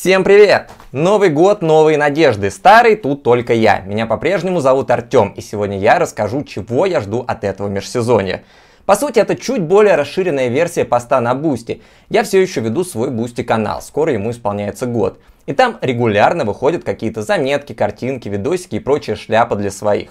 Всем привет! Новый год, новые надежды. Старый тут только я. Меня по-прежнему зовут Артем, и сегодня я расскажу, чего я жду от этого межсезонья. По сути, это чуть более расширенная версия поста на Бусти. Я все еще веду свой Бусти канал, скоро ему исполняется год. И там регулярно выходят какие-то заметки, картинки, видосики и прочая шляпа для своих.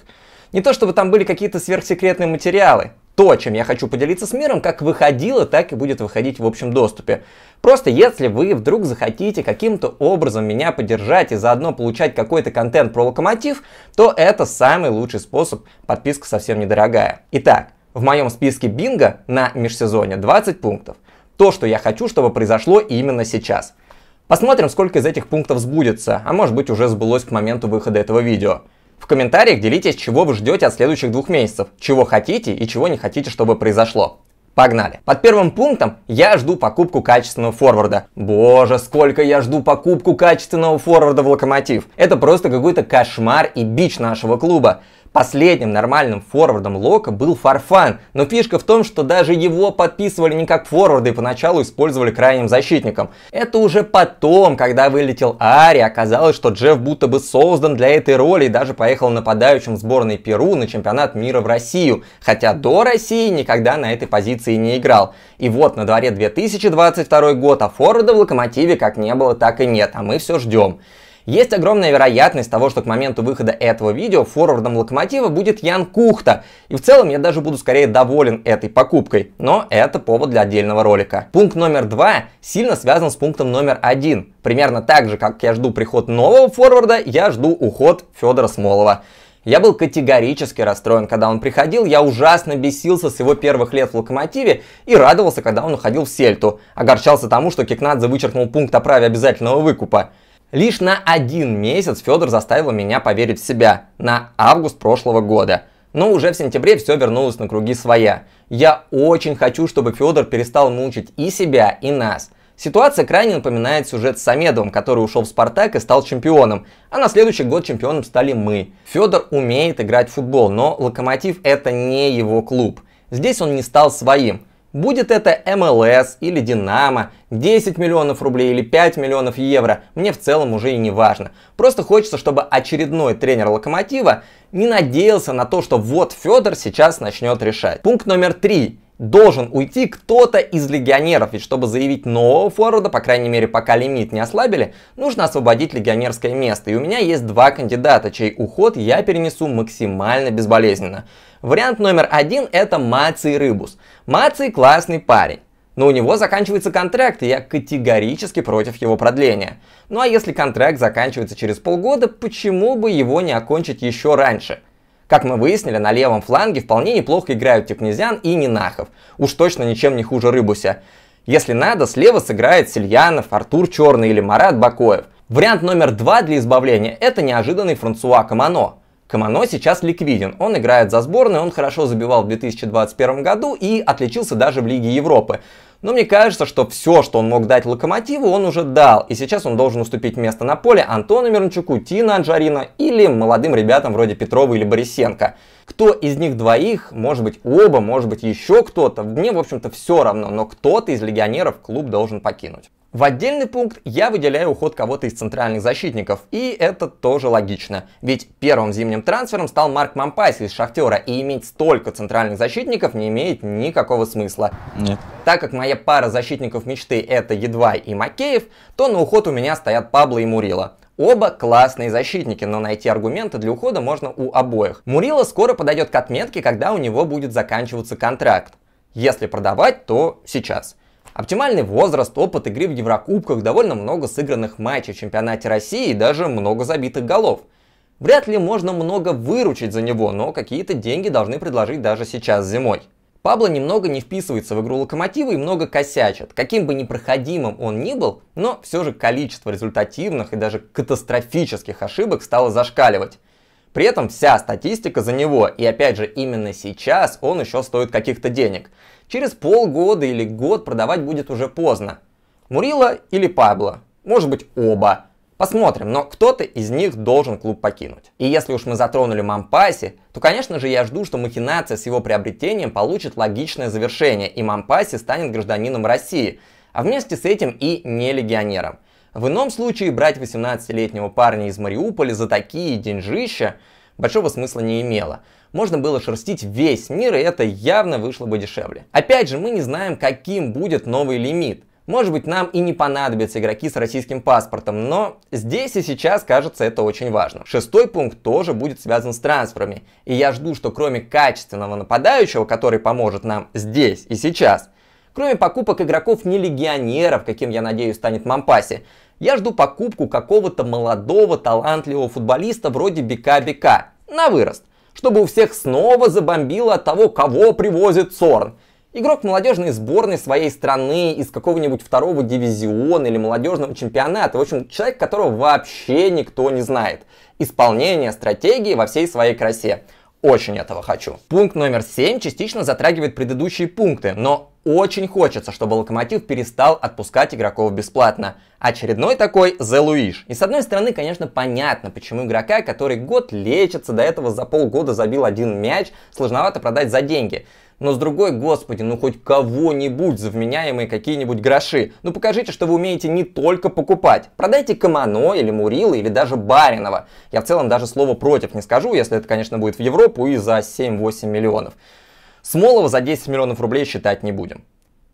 Не то чтобы там были какие-то сверхсекретные материалы, то, чем я хочу поделиться с миром, как выходило, так и будет выходить в общем доступе. Просто если вы вдруг захотите каким-то образом меня поддержать и заодно получать какой-то контент про локомотив, то это самый лучший способ, подписка совсем недорогая. Итак, в моем списке бинго на межсезонье 20 пунктов. То, что я хочу, чтобы произошло именно сейчас. Посмотрим, сколько из этих пунктов сбудется, а может быть уже сбылось к моменту выхода этого видео. В комментариях делитесь, чего вы ждете от следующих двух месяцев, чего хотите и чего не хотите, чтобы произошло. Погнали. Под первым пунктом я жду покупку качественного форварда. Боже, сколько я жду покупку качественного форварда в Локомотив. Это просто какой-то кошмар и бич нашего клуба. Последним нормальным форвардом Лока был Фарфан, но фишка в том, что даже его подписывали не как форварда и поначалу использовали крайним защитником. Это уже потом, когда вылетел Ари, оказалось, что Джефф будто бы создан для этой роли и даже поехал нападающим сборной Перу на чемпионат мира в Россию, хотя до России никогда на этой позиции не играл. И вот на дворе 2022 год, а форварда в Локомотиве как не было, так и нет, а мы все ждем. Есть огромная вероятность того, что к моменту выхода этого видео форвардом Локомотива будет Ян Кухта. И в целом я даже буду скорее доволен этой покупкой. Но это повод для отдельного ролика. Пункт номер два сильно связан с пунктом номер один. Примерно так же, как я жду приход нового форварда, я жду уход Федора Смолова. Я был категорически расстроен, когда он приходил, я ужасно бесился с его первых лет в «Локомотиве» и радовался, когда он уходил в «Сельту». Огорчался тому, что Кикнадзе вычеркнул пункт о праве обязательного выкупа. Лишь на один месяц Федор заставил меня поверить в себя, на август прошлого года. Но уже в сентябре все вернулось на круги своя. Я очень хочу, чтобы Федор перестал мучить и себя, и нас. Ситуация крайне напоминает сюжет с Самедовым, который ушел в «Спартак» и стал чемпионом, а на следующий год чемпионом стали мы. Федор умеет играть в футбол, но «Локомотив» — это не его клуб. Здесь он не стал своим. Будет это MLS или Динамо, 10 миллионов рублей или 5 миллионов евро, мне в целом уже и не важно. Просто хочется, чтобы очередной тренер Локомотива не надеялся на то, что вот Федор сейчас начнет решать. Пункт номер три должен уйти кто-то из легионеров, ведь чтобы заявить нового форварда, по крайней мере пока лимит не ослабили, нужно освободить легионерское место. И у меня есть два кандидата, чей уход я перенесу максимально безболезненно. Вариант номер один это Маций Рыбус. Маций классный парень но у него заканчивается контракт, и я категорически против его продления. Ну а если контракт заканчивается через полгода, почему бы его не окончить еще раньше? Как мы выяснили, на левом фланге вполне неплохо играют Тепнезян и Нинахов. Уж точно ничем не хуже Рыбуся. Если надо, слева сыграет Сильянов, Артур Черный или Марат Бакоев. Вариант номер два для избавления – это неожиданный Франсуа Камано. Камано сейчас ликвиден, он играет за сборную, он хорошо забивал в 2021 году и отличился даже в Лиге Европы. Но мне кажется, что все, что он мог дать Локомотиву, он уже дал. И сейчас он должен уступить место на поле Антону Мирончуку, Тина Анжарина или молодым ребятам вроде Петрова или Борисенко кто из них двоих, может быть оба, может быть еще кто-то, мне, в общем-то, все равно, но кто-то из легионеров клуб должен покинуть. В отдельный пункт я выделяю уход кого-то из центральных защитников, и это тоже логично, ведь первым зимним трансфером стал Марк Мампайс из Шахтера, и иметь столько центральных защитников не имеет никакого смысла. Нет. Так как моя пара защитников мечты это Едвай и Макеев, то на уход у меня стоят Пабло и Мурила. Оба классные защитники, но найти аргументы для ухода можно у обоих. Мурила скоро подойдет к отметке, когда у него будет заканчиваться контракт. Если продавать, то сейчас. Оптимальный возраст, опыт игры в Еврокубках, довольно много сыгранных матчей в чемпионате России и даже много забитых голов. Вряд ли можно много выручить за него, но какие-то деньги должны предложить даже сейчас зимой. Пабло немного не вписывается в игру Локомотива и много косячит. Каким бы непроходимым он ни был, но все же количество результативных и даже катастрофических ошибок стало зашкаливать. При этом вся статистика за него, и опять же именно сейчас он еще стоит каких-то денег. Через полгода или год продавать будет уже поздно. Мурила или Пабло? Может быть оба. Посмотрим, но кто-то из них должен клуб покинуть. И если уж мы затронули Мампаси, то, конечно же, я жду, что махинация с его приобретением получит логичное завершение, и Мампаси станет гражданином России, а вместе с этим и не легионером. В ином случае брать 18-летнего парня из Мариуполя за такие деньжища большого смысла не имело. Можно было шерстить весь мир, и это явно вышло бы дешевле. Опять же, мы не знаем, каким будет новый лимит – может быть, нам и не понадобятся игроки с российским паспортом, но здесь и сейчас, кажется, это очень важно. Шестой пункт тоже будет связан с трансферами, и я жду, что кроме качественного нападающего, который поможет нам здесь и сейчас, кроме покупок игроков не легионеров, каким, я надеюсь, станет Мампаси, я жду покупку какого-то молодого, талантливого футболиста вроде Бика Бика на вырост, чтобы у всех снова забомбило от того, кого привозит Сорн – Игрок молодежной сборной своей страны, из какого-нибудь второго дивизиона или молодежного чемпионата. В общем, человек, которого вообще никто не знает. Исполнение стратегии во всей своей красе. Очень этого хочу. Пункт номер 7 частично затрагивает предыдущие пункты, но очень хочется, чтобы Локомотив перестал отпускать игроков бесплатно. Очередной такой The Луиш. И с одной стороны, конечно, понятно, почему игрока, который год лечится, до этого за полгода забил один мяч, сложновато продать за деньги. Но с другой, господи, ну хоть кого-нибудь за вменяемые какие-нибудь гроши. Ну покажите, что вы умеете не только покупать. Продайте Камано или Мурила или даже Баринова. Я в целом даже слово против не скажу, если это, конечно, будет в Европу и за 7-8 миллионов. Смолова за 10 миллионов рублей считать не будем.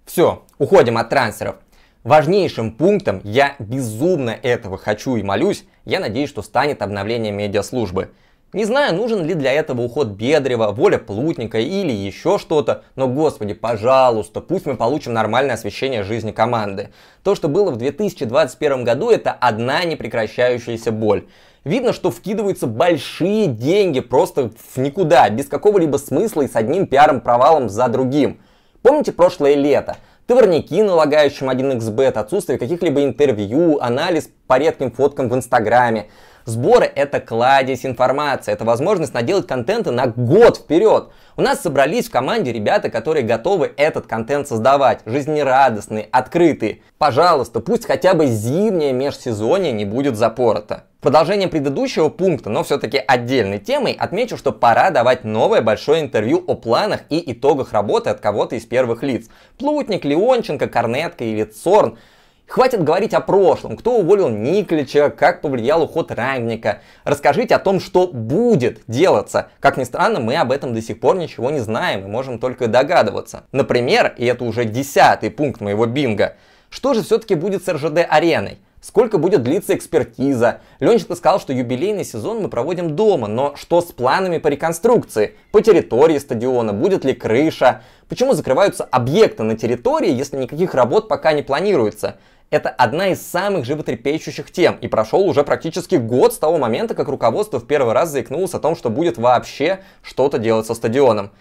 Все, уходим от трансферов. Важнейшим пунктом, я безумно этого хочу и молюсь, я надеюсь, что станет обновление медиаслужбы. Не знаю, нужен ли для этого уход Бедрева, воля Плутника или еще что-то, но, господи, пожалуйста, пусть мы получим нормальное освещение жизни команды. То, что было в 2021 году, это одна непрекращающаяся боль. Видно, что вкидываются большие деньги просто в никуда, без какого-либо смысла и с одним пиаром провалом за другим. Помните прошлое лето? товарники на лагающем 1xbet, отсутствие каких-либо интервью, анализ по редким фоткам в инстаграме. Сборы — это кладезь информации, это возможность наделать контента на год вперед. У нас собрались в команде ребята, которые готовы этот контент создавать, жизнерадостные, открытые. Пожалуйста, пусть хотя бы зимнее межсезонье не будет запорота. Продолжение предыдущего пункта, но все-таки отдельной темой, отмечу, что пора давать новое большое интервью о планах и итогах работы от кого-то из первых лиц. Плутник, Леонченко, Корнетка или Цорн – Хватит говорить о прошлом, кто уволил Никлича, как повлиял уход Рангника. Расскажите о том, что будет делаться. Как ни странно, мы об этом до сих пор ничего не знаем и можем только догадываться. Например, и это уже десятый пункт моего бинга, что же все-таки будет с РЖД-ареной? сколько будет длиться экспертиза. Ленченко сказал, что юбилейный сезон мы проводим дома, но что с планами по реконструкции, по территории стадиона, будет ли крыша, почему закрываются объекты на территории, если никаких работ пока не планируется. Это одна из самых животрепещущих тем, и прошел уже практически год с того момента, как руководство в первый раз заикнулось о том, что будет вообще что-то делать со стадионом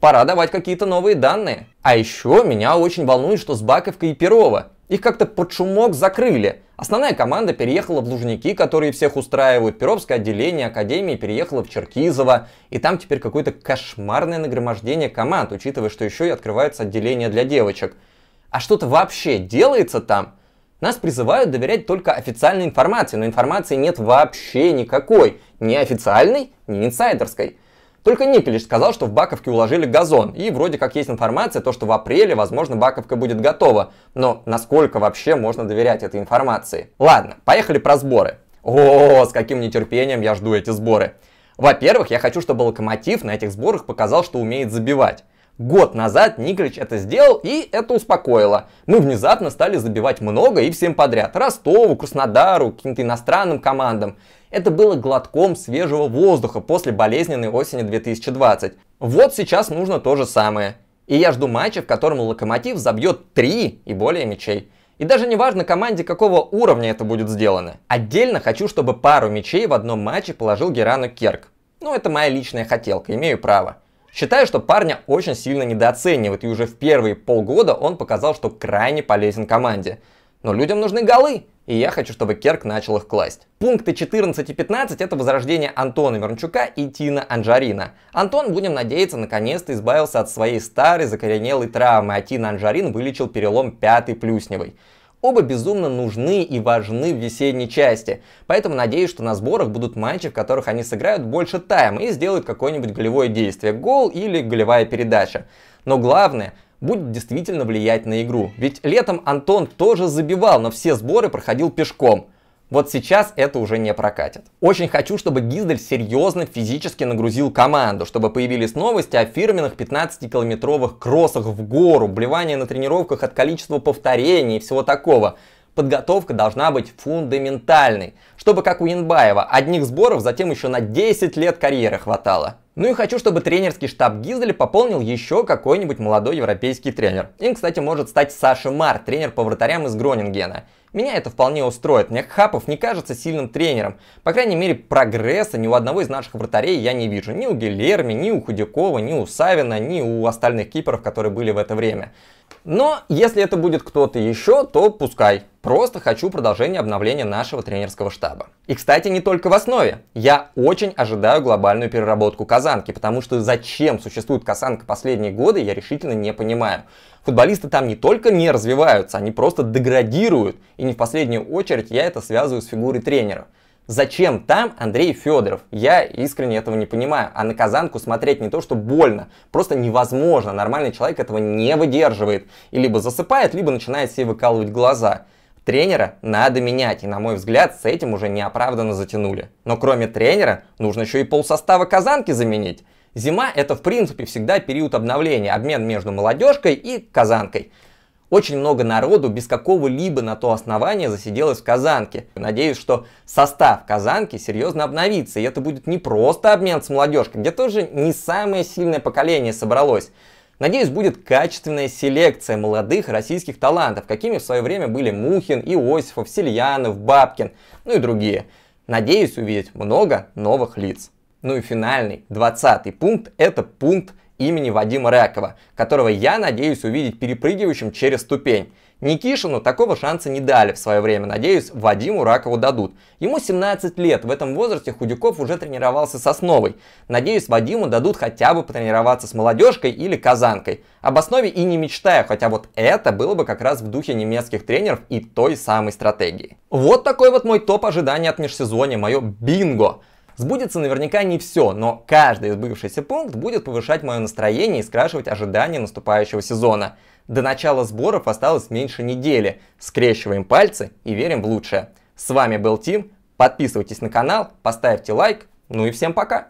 пора давать какие-то новые данные. А еще меня очень волнует, что с Баковкой и Перова. Их как-то под шумок закрыли. Основная команда переехала в Лужники, которые всех устраивают. Перовское отделение Академии переехало в Черкизово. И там теперь какое-то кошмарное нагромождение команд, учитывая, что еще и открывается отделение для девочек. А что-то вообще делается там? Нас призывают доверять только официальной информации, но информации нет вообще никакой. Ни официальной, ни инсайдерской. Только Николич сказал, что в Баковке уложили газон, и вроде как есть информация, то, что в апреле, возможно, Баковка будет готова. Но насколько вообще можно доверять этой информации? Ладно, поехали про сборы. О, с каким нетерпением я жду эти сборы. Во-первых, я хочу, чтобы Локомотив на этих сборах показал, что умеет забивать. Год назад Николич это сделал, и это успокоило. Мы внезапно стали забивать много и всем подряд. Ростову, Краснодару, каким-то иностранным командам. Это было глотком свежего воздуха после болезненной осени 2020. Вот сейчас нужно то же самое. И я жду матча, в котором Локомотив забьет 3 и более мячей. И даже не важно команде, какого уровня это будет сделано. Отдельно хочу, чтобы пару мячей в одном матче положил Герану Керк. Ну, это моя личная хотелка, имею право. Считаю, что парня очень сильно недооценивают, и уже в первые полгода он показал, что крайне полезен команде. Но людям нужны голы, и я хочу, чтобы Керк начал их класть. Пункты 14 и 15 – это возрождение Антона Вернчука и Тина Анжарина. Антон, будем надеяться, наконец-то избавился от своей старой закоренелой травмы, а Тина Анжарин вылечил перелом пятой плюсневой. Оба безумно нужны и важны в весенней части, поэтому надеюсь, что на сборах будут матчи, в которых они сыграют больше тайма и сделают какое-нибудь голевое действие, гол или голевая передача. Но главное, будет действительно влиять на игру. Ведь летом Антон тоже забивал, но все сборы проходил пешком. Вот сейчас это уже не прокатит. Очень хочу, чтобы Гиздель серьезно физически нагрузил команду, чтобы появились новости о фирменных 15-километровых кроссах в гору, блевание на тренировках от количества повторений и всего такого. Подготовка должна быть фундаментальной, чтобы как у Янбаева, одних сборов затем еще на 10 лет карьеры хватало. Ну и хочу, чтобы тренерский штаб Гизеля пополнил еще какой-нибудь молодой европейский тренер. Им, кстати, может стать Саша Мар, тренер по вратарям из Гронингена. Меня это вполне устроит. Мне Хапов не кажется сильным тренером. По крайней мере, прогресса ни у одного из наших вратарей я не вижу. Ни у Гилерми, ни у Худякова, ни у Савина, ни у остальных киперов, которые были в это время. Но если это будет кто-то еще, то пускай. Просто хочу продолжение обновления нашего тренерского штаба. И, кстати, не только в основе. Я очень ожидаю глобальную переработку Казанки, потому что зачем существует Казанка последние годы, я решительно не понимаю. Футболисты там не только не развиваются, они просто деградируют. И не в последнюю очередь я это связываю с фигурой тренера. Зачем там Андрей Федоров? Я искренне этого не понимаю. А на Казанку смотреть не то, что больно, просто невозможно. Нормальный человек этого не выдерживает. И либо засыпает, либо начинает себе выкалывать глаза. Тренера надо менять, и на мой взгляд, с этим уже неоправданно затянули. Но кроме тренера, нужно еще и полсостава казанки заменить. Зима – это в принципе всегда период обновления, обмен между молодежкой и казанкой. Очень много народу без какого-либо на то основания засиделось в Казанке. Надеюсь, что состав Казанки серьезно обновится, и это будет не просто обмен с молодежкой, где тоже не самое сильное поколение собралось. Надеюсь, будет качественная селекция молодых российских талантов, какими в свое время были Мухин, Иосифов, Сельянов, Бабкин, ну и другие. Надеюсь увидеть много новых лиц. Ну и финальный, двадцатый пункт, это пункт имени Вадима Рякова, которого я надеюсь увидеть перепрыгивающим через ступень. Никишину такого шанса не дали в свое время, надеюсь, Вадиму Ракову дадут. Ему 17 лет, в этом возрасте Худяков уже тренировался с Основой. Надеюсь, Вадиму дадут хотя бы потренироваться с молодежкой или казанкой. Об Основе и не мечтая, хотя вот это было бы как раз в духе немецких тренеров и той самой стратегии. Вот такой вот мой топ ожиданий от межсезонья, мое бинго. Сбудется наверняка не все, но каждый избывшийся пункт будет повышать мое настроение и скрашивать ожидания наступающего сезона. До начала сборов осталось меньше недели. Скрещиваем пальцы и верим в лучшее. С вами был Тим. Подписывайтесь на канал, поставьте лайк. Ну и всем пока!